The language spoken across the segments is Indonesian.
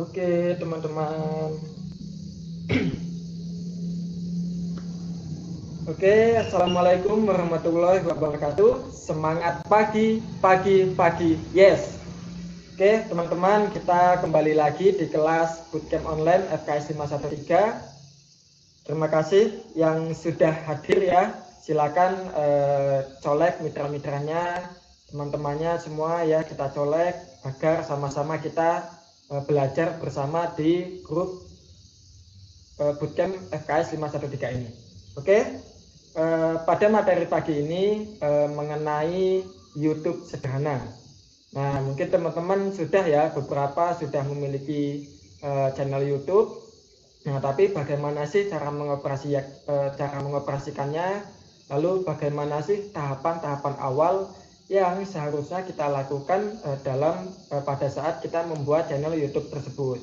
Oke, teman-teman. Oke, assalamualaikum warahmatullahi wabarakatuh. Semangat pagi, pagi, pagi. Yes. Oke, teman-teman, kita kembali lagi di kelas bootcamp online FKS 513. Terima kasih yang sudah hadir ya. Silakan eh, colek mitra-mitranya, teman-temannya semua ya kita colek agar sama-sama kita Eh, belajar bersama di grup eh, bootcamp FKS 513 ini. Oke, eh, pada materi pagi ini mengenai YouTube sederhana. Nah, mungkin teman-teman sudah ya beberapa sudah memiliki channel YouTube. Nah, tapi bagaimana sih cara mengoperasi cara mengoperasikannya? Lalu bagaimana sih tahapan-tahapan awal yang seharusnya kita lakukan uh, dalam uh, pada saat kita membuat channel YouTube tersebut.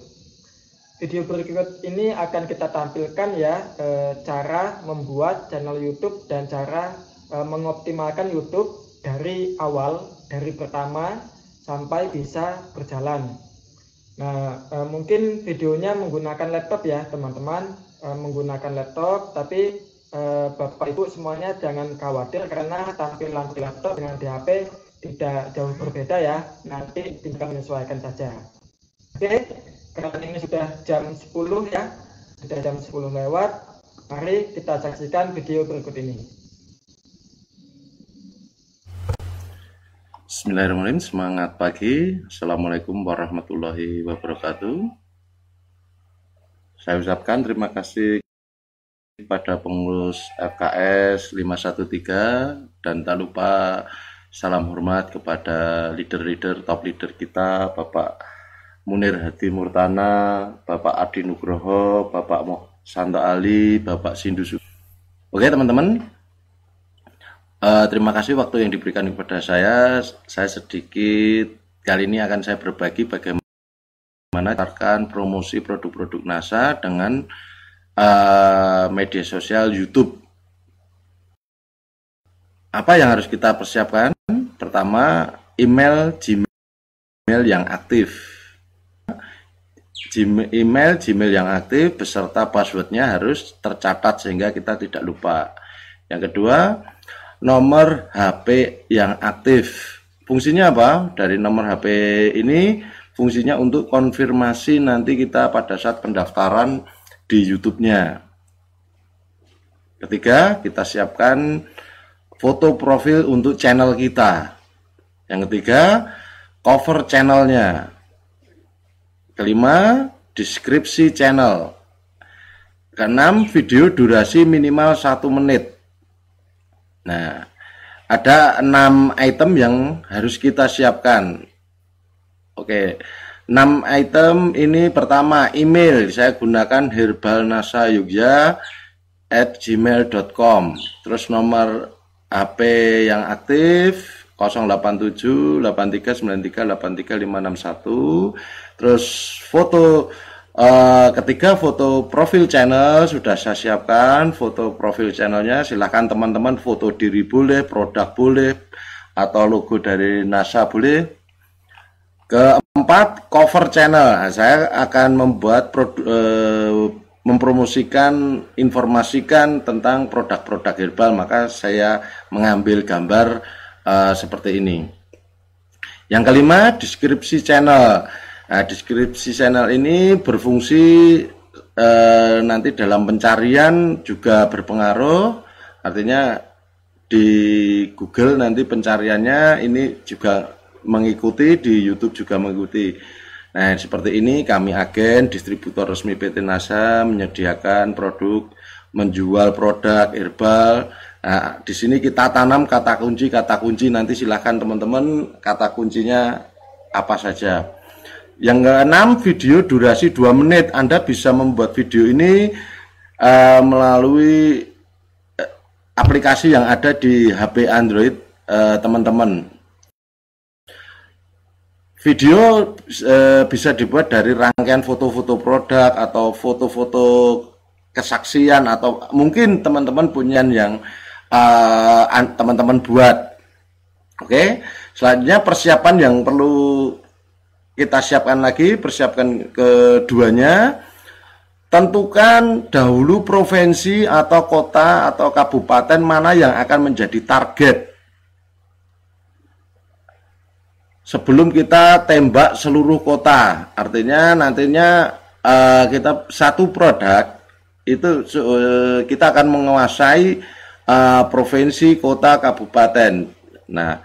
Video berikut ini akan kita tampilkan ya uh, cara membuat channel YouTube dan cara uh, mengoptimalkan YouTube dari awal, dari pertama sampai bisa berjalan. Nah, mungkin videonya menggunakan laptop ya, teman-teman, menggunakan laptop, tapi Eh, Bapak Ibu semuanya jangan khawatir karena tampilan di laptop dengan di HP tidak jauh berbeda ya. Nanti tinggal menyesuaikan saja. Oke, karena ini sudah jam 10 ya. Sudah jam 10 lewat. Mari kita saksikan video berikut ini. Bismillahirrahmanirrahim. Semangat pagi. Assalamualaikum warahmatullahi wabarakatuh. Saya ucapkan terima kasih pada pengurus FKS 513 dan tak lupa salam hormat kepada leader-leader top leader kita Bapak Munir Hadi Murtana, Bapak Adi Nugroho, Bapak Santo Ali, Bapak Sindu Oke teman-teman, uh, terima kasih waktu yang diberikan kepada saya. Saya sedikit kali ini akan saya berbagi bagaimana promosi produk-produk NASA dengan Eh, media sosial YouTube. Apa yang harus kita persiapkan? Pertama, email Gmail yang aktif. email Gmail yang aktif beserta passwordnya harus tercatat sehingga kita tidak lupa. Yang kedua, nomor HP yang aktif. Fungsinya apa? Dari nomor HP ini fungsinya untuk konfirmasi nanti kita pada saat pendaftaran di YouTube-nya. Ketiga, kita siapkan foto profil untuk channel kita. Yang ketiga, cover channelnya. Kelima, deskripsi channel. Keenam, video durasi minimal satu menit. Nah, ada enam item yang harus kita siapkan. Oke, 6 item ini pertama email saya gunakan herbal nasa yogya at gmail.com terus nomor HP yang aktif 087 8393 83561 terus foto Uh, ketiga foto profil channel sudah saya siapkan foto profil channelnya silahkan teman-teman foto diri boleh produk boleh atau logo dari NASA boleh Keempat, cover channel. Nah, saya akan membuat produ, e, mempromosikan, informasikan tentang produk-produk herbal, maka saya mengambil gambar e, seperti ini. Yang kelima, deskripsi channel. Nah, deskripsi channel ini berfungsi e, nanti dalam pencarian juga berpengaruh. Artinya di Google nanti pencariannya ini juga mengikuti di YouTube juga mengikuti nah seperti ini kami agen distributor resmi PT NASA menyediakan produk menjual produk herbal nah, di sini kita tanam kata kunci kata kunci nanti silahkan teman-teman kata kuncinya apa saja yang keenam video durasi 2 menit Anda bisa membuat video ini uh, melalui eh, aplikasi yang ada di HP Android eh, teman-teman. Uh, teman -teman video e, bisa dibuat dari rangkaian foto-foto produk atau foto-foto kesaksian atau mungkin teman-teman punya yang eh, teman-teman buat. Oke. Okay? Selanjutnya persiapan yang perlu kita siapkan lagi, persiapkan keduanya. Tentukan dahulu provinsi atau kota atau kabupaten mana yang akan menjadi target sebelum kita tembak seluruh kota. Artinya nantinya uh, kita satu produk itu uh, kita akan menguasai uh, provinsi, kota, kabupaten. Nah,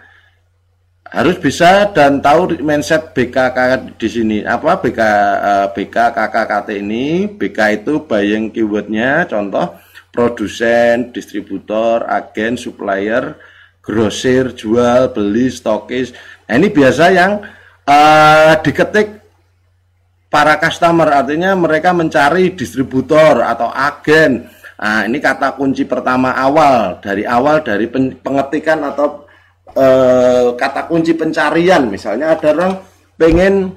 harus bisa dan tahu mindset BKK di sini. Apa BK uh, BKKKT ini? BK itu bayang keywordnya contoh produsen, distributor, agen, supplier, grosir, jual, beli, stokis, Nah, ini biasa yang uh, diketik para customer, artinya mereka mencari distributor atau agen. Nah, ini kata kunci pertama awal dari awal dari pengetikan atau uh, kata kunci pencarian. Misalnya ada orang pengen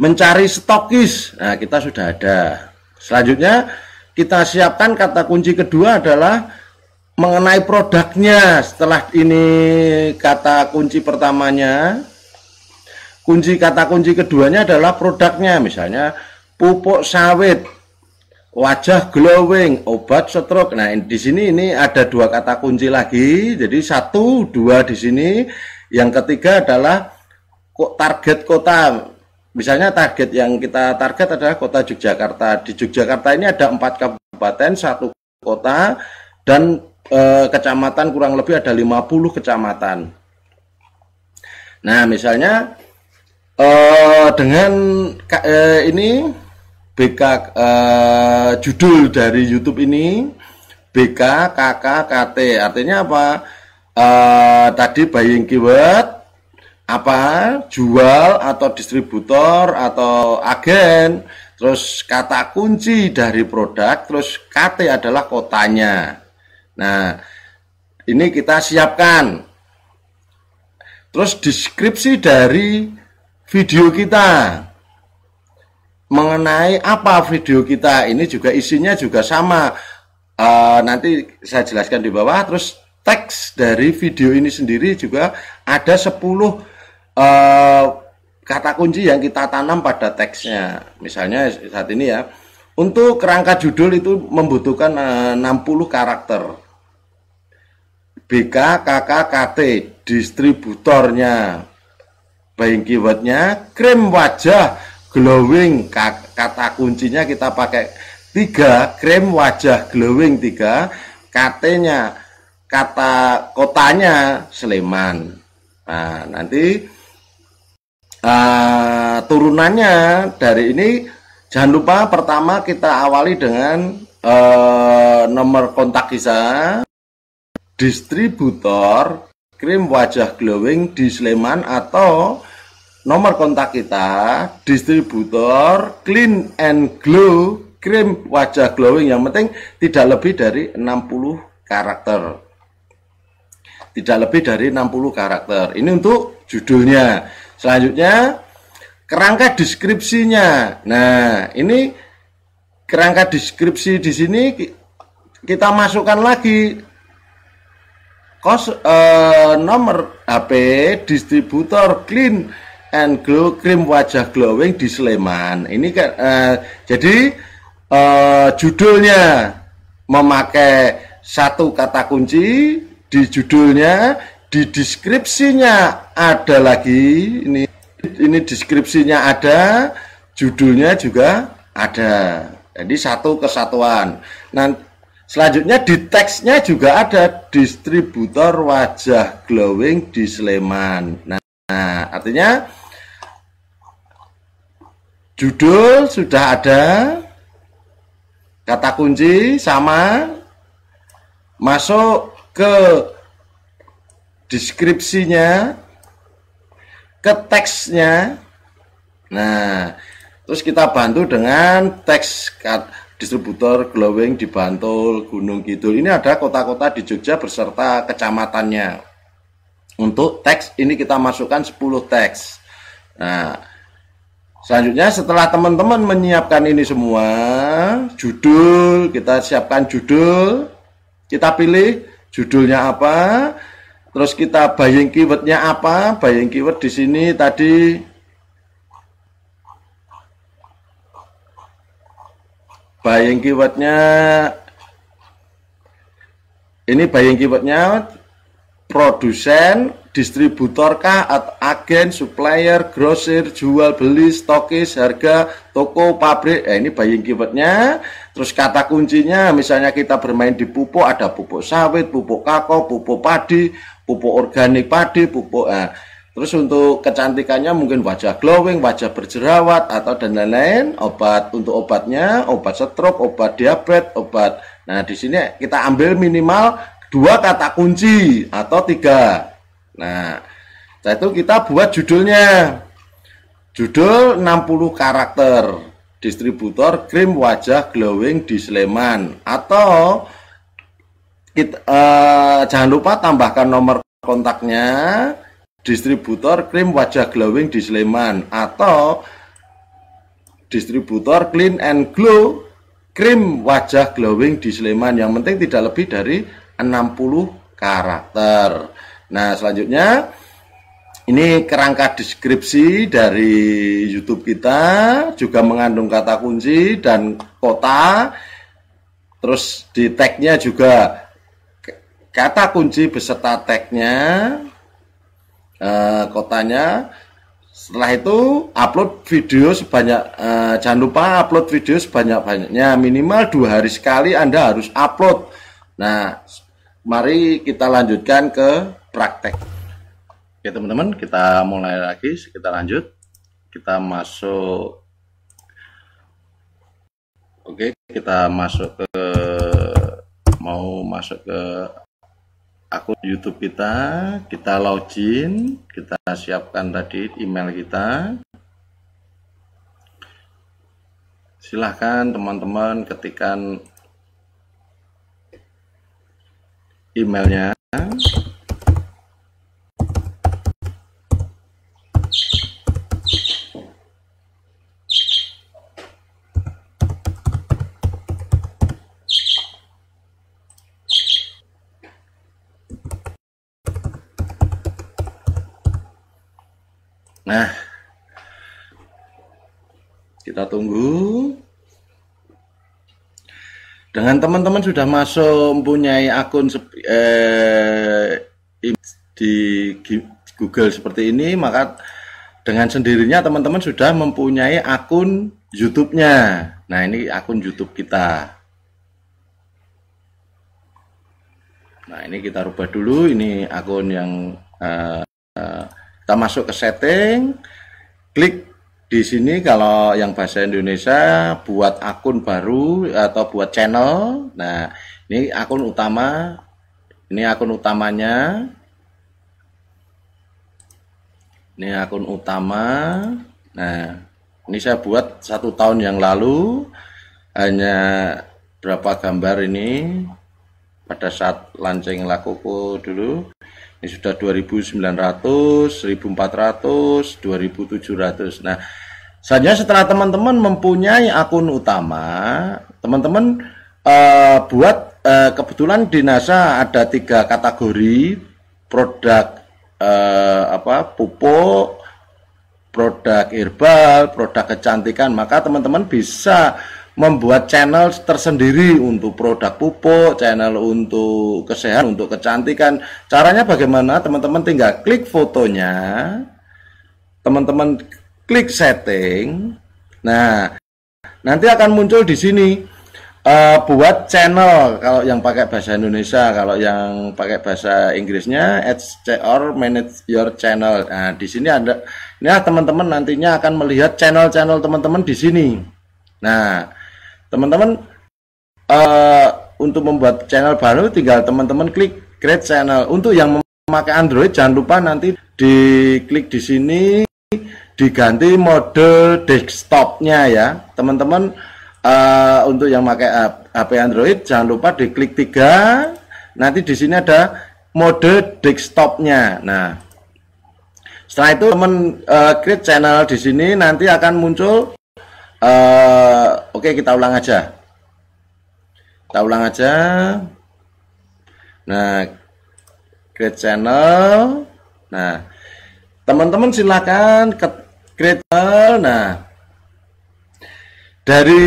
mencari stokis. Nah, kita sudah ada. Selanjutnya kita siapkan kata kunci kedua adalah mengenai produknya setelah ini kata kunci pertamanya kunci kata kunci keduanya adalah produknya misalnya pupuk sawit wajah glowing obat stroke nah di sini ini ada dua kata kunci lagi jadi satu dua di sini yang ketiga adalah target kota misalnya target yang kita target adalah kota Yogyakarta di Yogyakarta ini ada empat kabupaten satu kota dan Eh, kecamatan kurang lebih ada 50 kecamatan. Nah, misalnya eh, dengan eh, ini BK eh, judul dari YouTube ini BK KK KT artinya apa? Eh, tadi buying keyword apa jual atau distributor atau agen terus kata kunci dari produk terus KT adalah kotanya Nah, ini kita siapkan. Terus deskripsi dari video kita mengenai apa video kita ini juga isinya juga sama. e, nanti saya jelaskan di bawah. Terus teks dari video ini sendiri juga ada 10 e, eh, kata kunci yang kita tanam pada teksnya. Misalnya saat ini ya, untuk kerangka judul itu membutuhkan 60 eh, karakter. BK, KK, KT, distributornya. Buying keywordnya, krim wajah, glowing, kata kuncinya kita pakai tiga krim wajah glowing tiga K.T. nya kata kotanya Sleman nah nanti uh, turunannya dari ini jangan lupa pertama kita awali dengan uh, nomor kontak kita distributor krim wajah glowing di Sleman atau nomor kontak kita distributor clean and glow krim wajah glowing yang penting tidak lebih dari 60 karakter tidak lebih dari 60 karakter ini untuk judulnya selanjutnya kerangka deskripsinya nah ini kerangka deskripsi di sini kita masukkan lagi kos uh, nomor HP distributor Clean and Glow Cream Wajah Glowing di Sleman. Ini kan uh, jadi uh, judulnya memakai satu kata kunci di judulnya, di deskripsinya ada lagi. Ini ini deskripsinya ada, judulnya juga ada. Jadi satu kesatuan. Nanti. Selanjutnya di teksnya juga ada distributor wajah glowing di Sleman. Nah, artinya judul sudah ada, kata kunci sama, masuk ke deskripsinya, ke teksnya. Nah, terus kita bantu dengan teks distributor Glowing di Bantul, Gunung Kidul. Ini ada kota-kota di Jogja beserta kecamatannya. Untuk teks ini kita masukkan 10 teks. Nah, Selanjutnya setelah teman-teman menyiapkan ini semua, judul, kita siapkan judul, kita pilih judulnya apa, terus kita buying keywordnya apa, buying keyword di sini tadi buying keywordnya ini buying keywordnya produsen, distributor kah, atau agen, supplier, grosir, jual beli, stokis, harga, toko, pabrik. Eh, ini buying keywordnya. Terus kata kuncinya, misalnya kita bermain di pupuk, ada pupuk sawit, pupuk kakao, pupuk padi, pupuk organik padi, pupuk. Eh, Terus untuk kecantikannya mungkin wajah glowing, wajah berjerawat atau dan lain-lain. Obat untuk obatnya, obat stroke, obat diabetes, obat. Nah di sini kita ambil minimal dua kata kunci atau tiga. Nah, itu kita buat judulnya. Judul 60 karakter. Distributor krim wajah glowing di Sleman atau kita, eh, jangan lupa tambahkan nomor kontaknya distributor krim wajah glowing di Sleman atau distributor clean and glow krim wajah glowing di Sleman yang penting tidak lebih dari 60 karakter nah selanjutnya ini kerangka deskripsi dari YouTube kita juga mengandung kata kunci dan kota terus di tagnya juga kata kunci beserta tagnya uh, kotanya setelah itu upload video sebanyak uh, jangan lupa upload video sebanyak banyaknya minimal dua hari sekali anda harus upload nah mari kita lanjutkan ke praktek oke teman-teman kita mulai lagi kita lanjut kita masuk oke kita masuk ke mau masuk ke akun YouTube kita, kita login, kita siapkan tadi email kita. Silahkan teman-teman ketikkan emailnya. Kita tunggu. Dengan teman-teman sudah masuk mempunyai akun eh, di Google seperti ini, maka dengan sendirinya teman-teman sudah mempunyai akun YouTube-nya. Nah, ini akun YouTube kita. Nah, ini kita rubah dulu. Ini akun yang eh, eh kita masuk ke setting, klik di sini kalau yang bahasa Indonesia buat akun baru atau buat channel. Nah, ini akun utama. Ini akun utamanya. Ini akun utama. Nah, ini saya buat satu tahun yang lalu. Hanya berapa gambar ini pada saat launching lakuku dulu. Ini sudah 2900, 1400, 2700. Nah, saja setelah teman-teman mempunyai akun utama, teman-teman uh, buat uh, kebetulan di NASA ada tiga kategori produk uh, apa pupuk, produk herbal, produk kecantikan, maka teman-teman bisa membuat channel tersendiri untuk produk pupuk, channel untuk kesehatan, untuk kecantikan. Caranya bagaimana? Teman-teman tinggal klik fotonya, teman-teman klik setting. Nah, nanti akan muncul di sini uh, buat channel kalau yang pakai bahasa Indonesia, kalau yang pakai bahasa Inggrisnya add or manage your channel. Nah, di sini ada ini teman-teman nantinya akan melihat channel-channel teman-teman di sini. Nah, teman-teman uh, untuk membuat channel baru tinggal teman-teman klik create channel untuk yang memakai Android jangan lupa nanti di klik di sini diganti mode desktopnya ya teman-teman uh, untuk yang pakai HP Android jangan lupa diklik tiga nanti di sini ada mode desktopnya nah setelah itu teman uh, create channel di sini nanti akan muncul Eh, oke, okay, kita ulang aja. Kita ulang aja. Nah, create channel. Nah, teman-teman silakan ke create channel. Nah, dari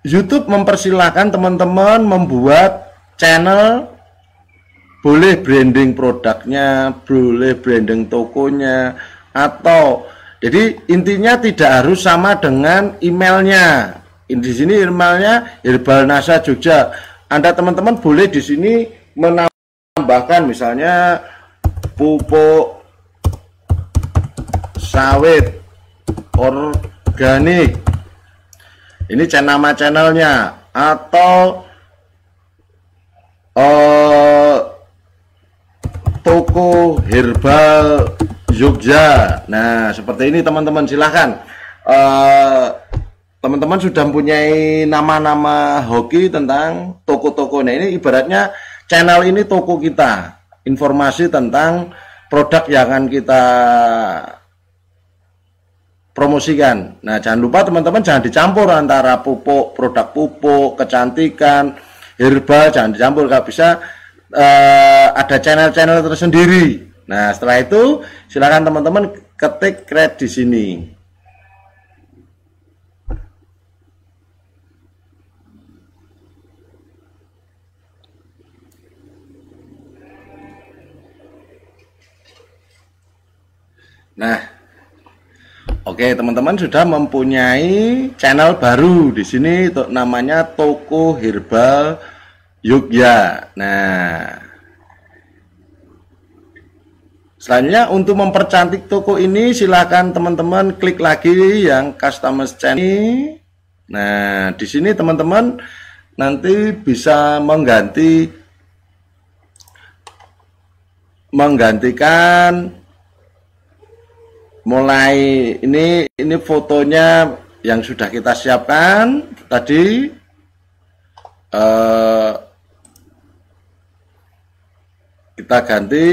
YouTube mempersilahkan teman-teman membuat channel boleh branding produknya, boleh branding tokonya, atau jadi intinya tidak harus sama dengan emailnya. Di sini emailnya Herbal Nasa Jogja. Anda teman-teman boleh di sini menambahkan misalnya pupuk sawit organik. Ini channel nama channelnya atau eh, toko herbal Jogja. Nah, seperti ini teman-teman silahkan. Uh, teman-teman sudah mempunyai nama-nama hoki tentang toko-toko. Nah, ini ibaratnya channel ini toko kita. Informasi tentang produk yang akan kita promosikan. Nah, jangan lupa teman-teman jangan dicampur antara pupuk, produk pupuk, kecantikan, herbal jangan dicampur. Gak bisa uh, ada channel-channel tersendiri. Nah, setelah itu silakan teman-teman ketik create di sini. Nah, oke okay, teman-teman sudah mempunyai channel baru di sini namanya Toko Herbal Yogya. Nah, Selanjutnya untuk mempercantik toko ini silahkan teman-teman klik lagi yang customer channel. Nah, di sini teman-teman nanti bisa mengganti menggantikan mulai ini ini fotonya yang sudah kita siapkan tadi eh, kita ganti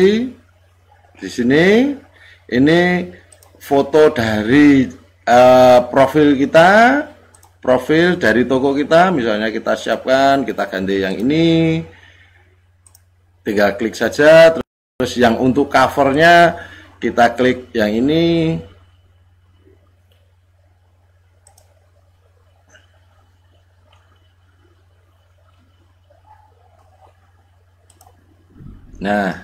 di sini ini foto dari uh, profil kita, profil dari toko kita, misalnya kita siapkan, kita ganti yang ini, tinggal klik saja, terus yang untuk covernya kita klik yang ini, Nah,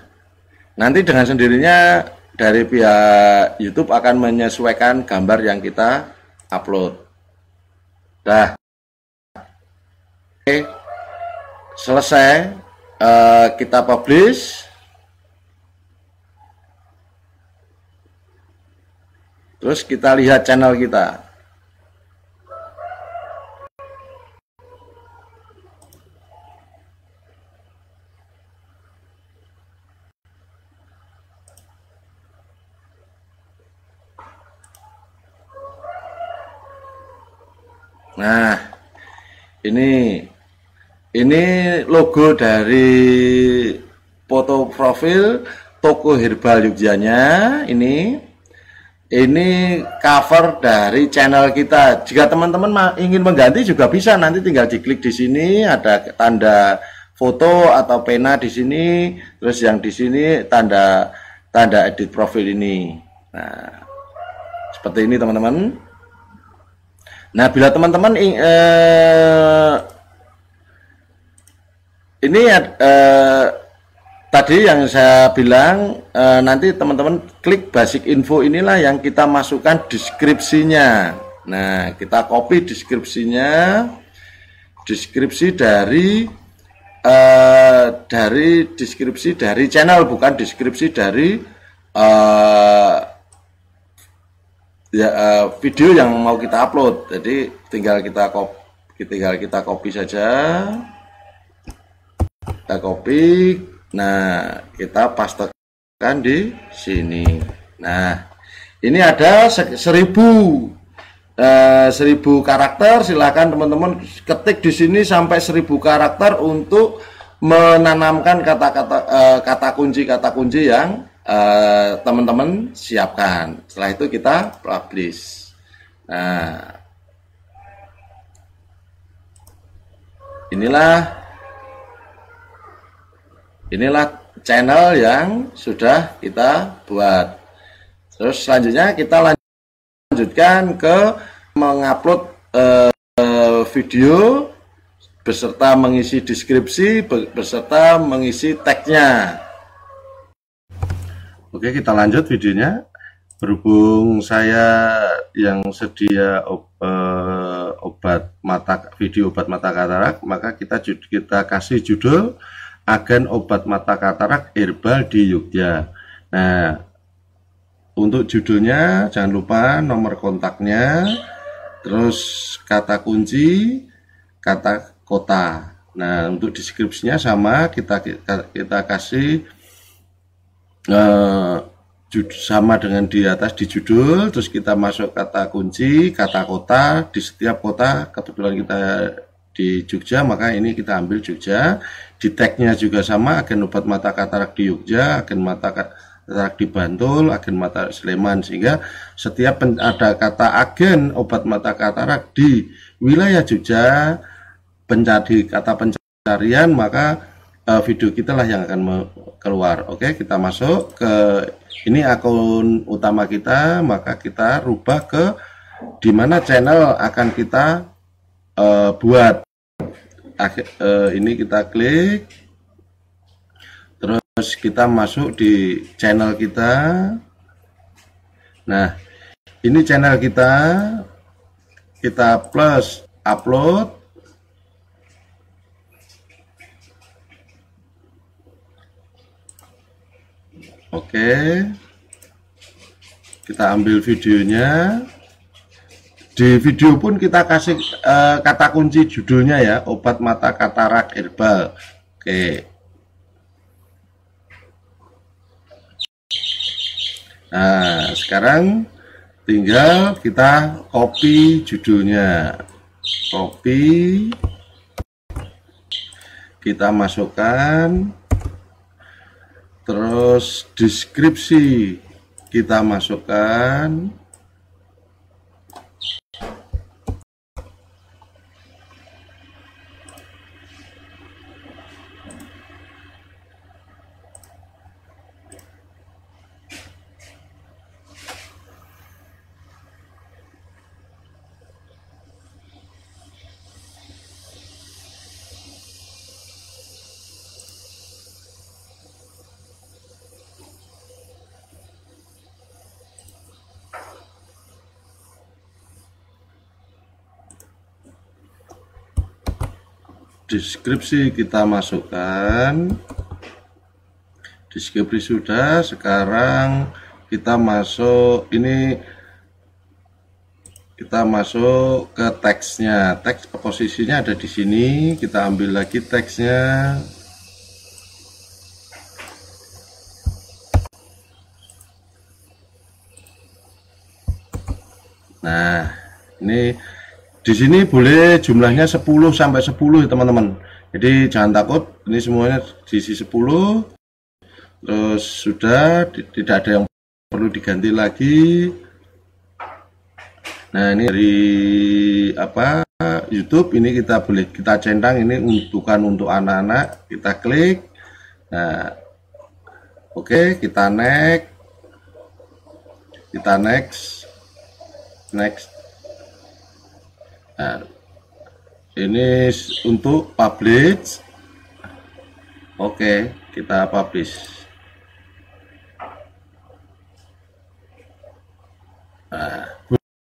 Nanti dengan sendirinya dari pihak YouTube akan menyesuaikan gambar yang kita upload. Dah. Oke. Selesai e, kita publish. Terus kita lihat channel kita. Nah, ini ini logo dari foto profil toko herbal Yogyanya ini ini cover dari channel kita. Jika teman-teman ingin mengganti juga bisa nanti tinggal diklik di sini ada tanda foto atau pena di sini, terus yang di sini tanda tanda edit profil ini. Nah, seperti ini teman-teman. Nah, bila teman-teman eh, ini ya, eh, tadi yang saya bilang eh, nanti teman-teman klik basic info inilah yang kita masukkan deskripsinya. Nah, kita copy deskripsinya, deskripsi dari eh, dari deskripsi dari channel bukan deskripsi dari eh, ya uh, video yang mau kita upload. Jadi tinggal kita copy tinggal kita copy saja. Kita copy. Nah, kita pastekan di sini. Nah, ini ada seribu uh, seribu karakter. Silahkan teman-teman ketik di sini sampai seribu karakter untuk menanamkan kata-kata uh, kata kunci kata kunci yang Eh, teman-teman uh, siapkan. Setelah itu kita publish. Nah, inilah inilah channel yang sudah kita buat. Terus selanjutnya kita lanjutkan ke mengupload uh, video beserta mengisi deskripsi beserta mengisi tagnya. Oke, kita lanjut videonya. Berhubung saya yang sedia ob, eh, obat mata video obat mata katarak, maka kita kita kasih judul agen obat mata katarak herbal di Yogyakarta. Nah, untuk judulnya jangan lupa nomor kontaknya, terus kata kunci, kata kota. Nah, untuk deskripsinya sama kita kita, kita kasih uh, sama dengan di atas di judul terus kita masuk kata kunci kata kota di setiap kota kebetulan kita di Jogja maka ini kita ambil Jogja di tagnya juga sama agen obat mata katarak di Jogja agen mata katarak di Bantul agen mata Sleman sehingga setiap ada kata agen obat mata katarak di wilayah Jogja pencari kata pencarian maka uh, video kita lah yang akan keluar. Oke, okay, kita masuk ke ini akun utama kita, maka kita rubah ke di mana channel akan kita uh, buat. Akhir, uh, ini kita klik, terus kita masuk di channel kita. Nah, ini channel kita, kita plus upload Oke. Kita ambil videonya. Di video pun kita kasih uh, kata kunci judulnya ya, obat mata katarak herbal. Oke. Nah, sekarang tinggal kita copy judulnya. Copy kita masukkan terus deskripsi kita masukkan deskripsi kita masukkan deskripsi sudah sekarang kita masuk ini kita masuk ke teksnya teks posisinya ada di sini kita ambil lagi teksnya di sini boleh jumlahnya 10 sampai 10 teman-teman jadi jangan takut ini semuanya diisi 10 terus sudah tidak ada yang perlu diganti lagi nah ini dari apa YouTube ini kita boleh kita centang ini bukan untuk anak-anak kita klik nah oke okay, kita next kita next next Nah, ini untuk publish. Oke, kita publish. Nah,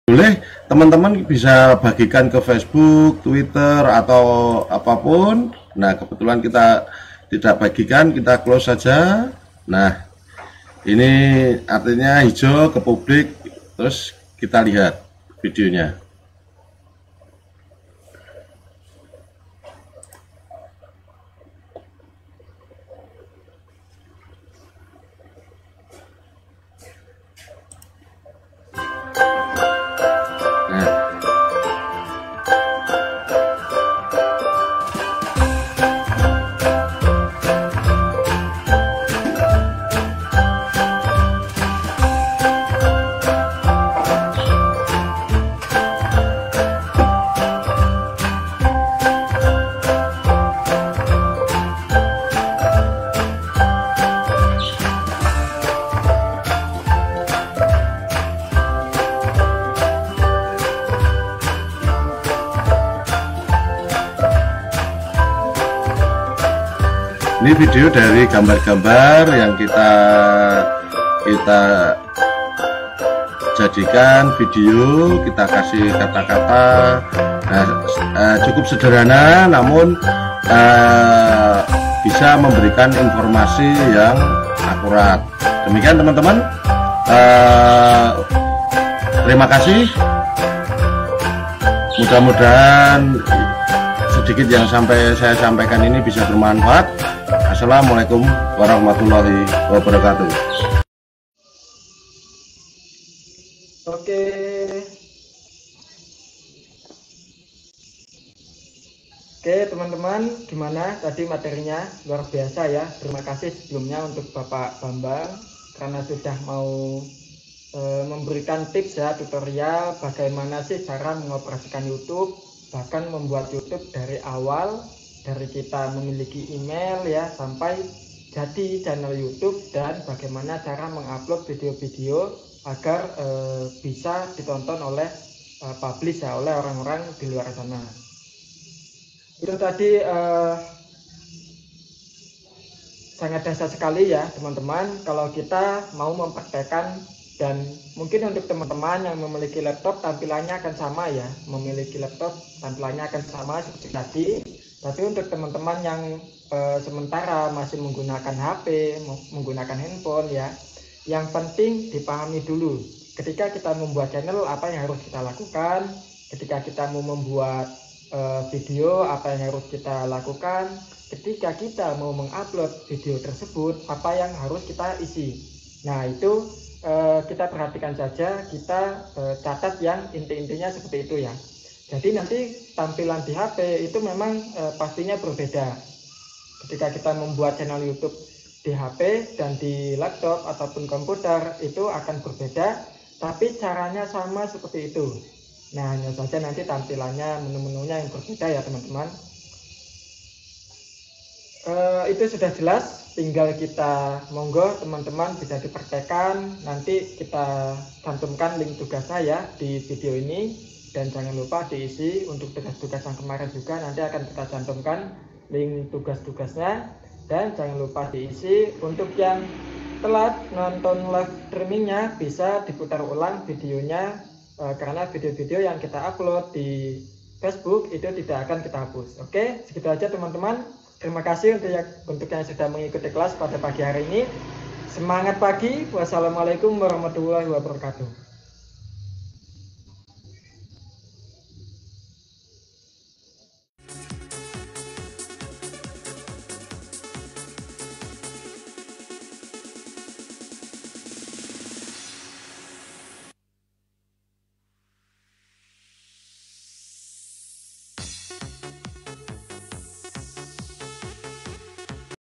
boleh teman-teman bisa bagikan ke Facebook, Twitter atau apapun. Nah, kebetulan kita tidak bagikan, kita close saja. Nah, ini artinya hijau ke publik terus kita lihat videonya. video dari gambar-gambar yang kita kita jadikan video kita kasih kata-kata nah, eh, cukup sederhana namun eh, bisa memberikan informasi yang akurat demikian teman-teman eh, terima kasih mudah-mudahan sedikit yang sampai saya sampaikan ini bisa bermanfaat Assalamualaikum warahmatullahi wabarakatuh. Oke. Oke teman-teman, gimana tadi materinya? Luar biasa ya. Terima kasih sebelumnya untuk Bapak Bambang karena sudah mau e, memberikan tips ya tutorial bagaimana sih cara mengoperasikan YouTube bahkan membuat YouTube dari awal dari kita memiliki email ya sampai jadi channel YouTube dan bagaimana cara mengupload video-video agar e, bisa ditonton oleh e, eh, publis ya oleh orang-orang di luar sana. Itu tadi e, sangat dasar sekali ya teman-teman kalau kita mau mempraktekkan dan mungkin untuk teman-teman yang memiliki laptop tampilannya akan sama ya memiliki laptop tampilannya akan sama seperti tadi tapi untuk teman-teman yang e, sementara masih menggunakan HP, menggunakan handphone ya, yang penting dipahami dulu. Ketika kita membuat channel, apa yang harus kita lakukan? Ketika kita mau membuat e, video, apa yang harus kita lakukan? Ketika kita mau mengupload video tersebut, apa yang harus kita isi? Nah itu e, kita perhatikan saja, kita e, catat yang inti-intinya seperti itu ya. Jadi nanti tampilan di HP itu memang e, pastinya berbeda. Ketika kita membuat channel YouTube di HP dan di laptop ataupun komputer itu akan berbeda, tapi caranya sama seperti itu. Nah, hanya saja nanti tampilannya menu-menunya yang berbeda ya teman-teman. E, itu sudah jelas, tinggal kita monggo teman-teman bisa dipraktekkan. Nanti kita cantumkan link tugas saya di video ini dan jangan lupa diisi untuk tugas-tugas yang kemarin juga nanti akan kita cantumkan link tugas-tugasnya dan jangan lupa diisi untuk yang telat nonton live streamingnya bisa diputar ulang videonya eh, karena video-video yang kita upload di Facebook itu tidak akan kita hapus oke segitu aja teman-teman terima kasih untuk yang, untuk yang sudah mengikuti kelas pada pagi hari ini semangat pagi wassalamualaikum warahmatullahi wabarakatuh